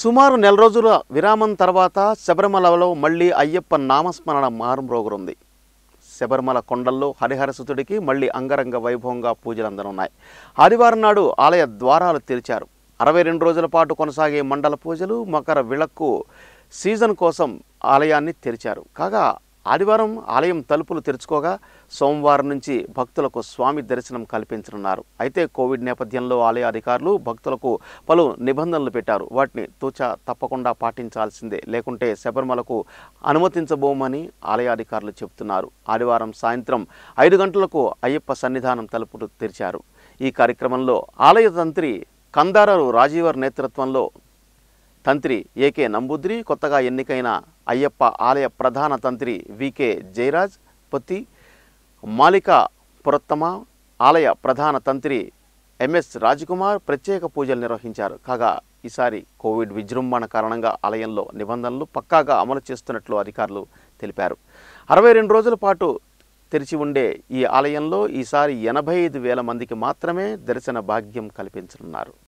సుమారు నెల రోజుల విరామం తర్వాత శబరిమలలో మళ్ళీ అయ్యప్ప నామస్మరణ మారుమ్రోగురుంది శబరిమల కొండల్లో హరిహరసుతుడికి మళ్ళీ అంగరంగ వైభవంగా పూజలు ఆదివారం నాడు ఆలయ ద్వారాలు తెరిచారు అరవై రెండు రోజుల పాటు కొనసాగే మండల పూజలు మకర విళక్కు సీజన్ కోసం ఆలయాన్ని తెరిచారు కాగా ఆదివారం ఆలయం తలుపులు తెరుచుకోగా సోమవారం నుంచి భక్తులకు స్వామి దర్శనం కల్పించనున్నారు అయితే కోవిడ్ నేపథ్యంలో ఆలయ అధికారులు భక్తులకు పలు నిబంధనలు పెట్టారు వాటిని తూచ తప్పకుండా పాటించాల్సిందే లేకుంటే శబరిమలకు అనుమతించబోమని ఆలయ అధికారులు చెబుతున్నారు ఆదివారం సాయంత్రం ఐదు గంటలకు అయ్యప్ప సన్నిధానం తలుపులు తెరిచారు ఈ కార్యక్రమంలో ఆలయ తంత్రి కందారారు రాజీవర్ నేతృత్వంలో తంత్రి ఏకే నంబుద్రి కొత్తగా ఎన్నికైన అయ్యప్ప ఆలయ ప్రధాన తంత్రి వికే జయరాజ్ పొత్తి మాలిక పురత్తమ ఆలయ ప్రధాన తంత్రి ఎంఎస్ రాజ్కుమార్ ప్రత్యేక పూజలు నిర్వహించారు కాగా ఈసారి కోవిడ్ విజృంభణ కారణంగా ఆలయంలో నిబంధనలు పక్కాగా అమలు చేస్తున్నట్లు అధికారులు తెలిపారు అరవై రెండు రోజుల పాటు తెరిచి ఉండే ఈ ఆలయంలో ఈసారి ఎనభై ఐదు వేల మందికి మాత్రమే దర్శన భాగ్యం కల్పించనున్నారు